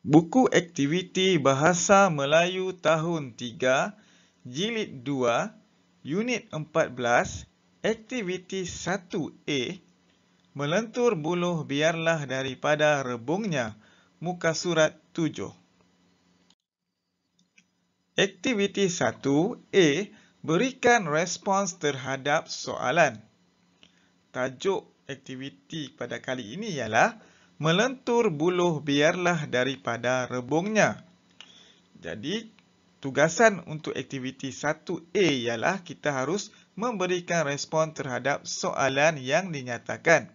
Buku aktiviti Bahasa Melayu tahun 3, jilid 2, unit 14, aktiviti 1A, melentur buluh biarlah daripada rebungnya, muka surat 7. Aktiviti 1A, berikan respons terhadap soalan. Tajuk aktiviti pada kali ini ialah melentur buluh biarlah daripada rebungnya. Jadi, tugasan untuk aktiviti 1A ialah kita harus memberikan respon terhadap soalan yang dinyatakan.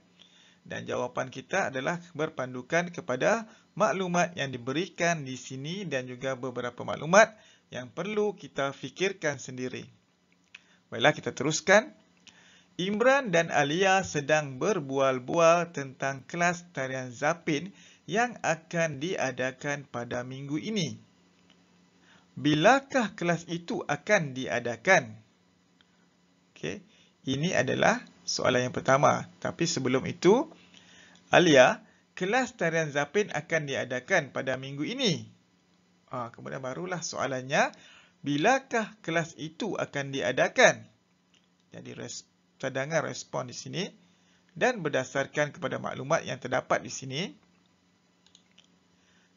Dan jawapan kita adalah berpandukan kepada maklumat yang diberikan di sini dan juga beberapa maklumat yang perlu kita fikirkan sendiri. Baiklah, kita teruskan. Imran dan Alia sedang berbual-bual tentang kelas tarian Zapin yang akan diadakan pada minggu ini. Bilakah kelas itu akan diadakan? Okay, ini adalah soalan yang pertama. Tapi sebelum itu, Alia, kelas tarian Zapin akan diadakan pada minggu ini. ha, kemudian barulah soalannya, bilakah kelas itu akan diadakan? Jadi respon cadangan respon di sini dan berdasarkan kepada maklumat yang terdapat di sini,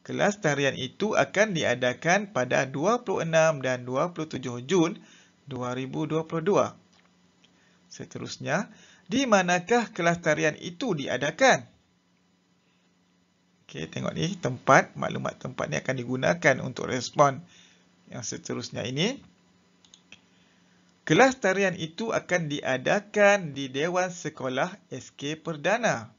kelas tarian itu akan diadakan pada 26 dan 27 Jun 2022. Seterusnya, di manakah kelas tarian itu diadakan? Okey, tengok ni tempat, maklumat tempat ni akan digunakan untuk respon yang seterusnya ini. Kelas tarian itu akan diadakan di Dewan Sekolah SK Perdana.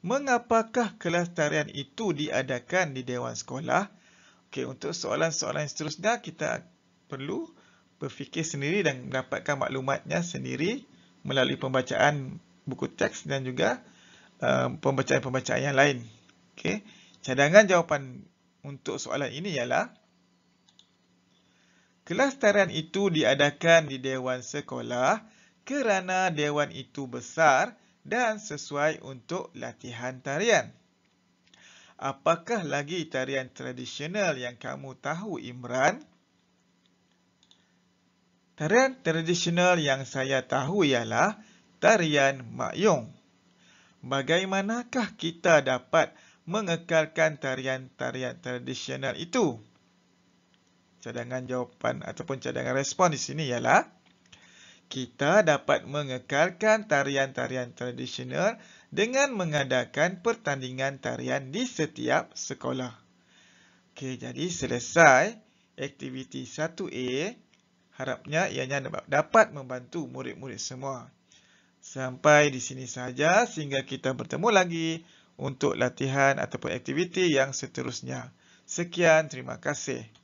Mengapakah kelas tarian itu diadakan di Dewan Sekolah? Okay, untuk soalan-soalan seterusnya kita perlu berfikir sendiri dan mendapatkan maklumatnya sendiri melalui pembacaan buku teks dan juga um, pembacaan-pembacaan uh, yang lain. Okey, cadangan jawapan untuk soalan ini ialah Kelas tarian itu diadakan di Dewan Sekolah kerana Dewan itu besar dan sesuai untuk latihan tarian. Apakah lagi tarian tradisional yang kamu tahu, Imran? Tarian tradisional yang saya tahu ialah tarian mak Yong. Bagaimanakah kita dapat mengekalkan tarian-tarian tradisional itu? cadangan jawapan ataupun cadangan respon di sini ialah kita dapat mengekalkan tarian-tarian tradisional dengan mengadakan pertandingan tarian di setiap sekolah. Okey, jadi selesai aktiviti 1A. Harapnya ianya dapat membantu murid-murid semua. Sampai di sini saja sehingga kita bertemu lagi untuk latihan ataupun aktiviti yang seterusnya. Sekian, terima kasih.